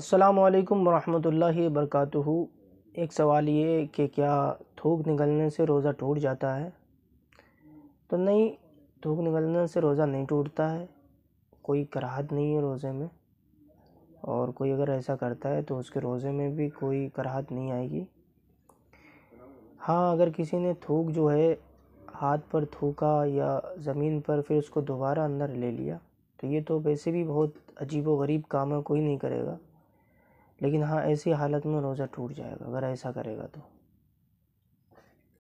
अस्सलाम वालेकुम रहमतुल्लाहि वरकatuहू एक सवाल ये कि क्या थूक निकलने से रोज़ा टूट जाता है तो नहीं थूक निकलने से रोज़ा नहीं टूटता है कोई कराहत नहीं है रोज़े में और कोई अगर ऐसा करता है तो उसके रोज़े में भी कोई कराहत नहीं आएगी हाँ अगर किसी ने थूक जो है हाथ पर थूका या ज़मीन पर फिर उसको दोबारा अंदर ले लिया तो ये तो वैसे भी बहुत अजीब व गरीब काम है कोई नहीं करेगा लेकिन हाँ ऐसी हालत में रोज़ा टूट जाएगा अगर ऐसा करेगा तो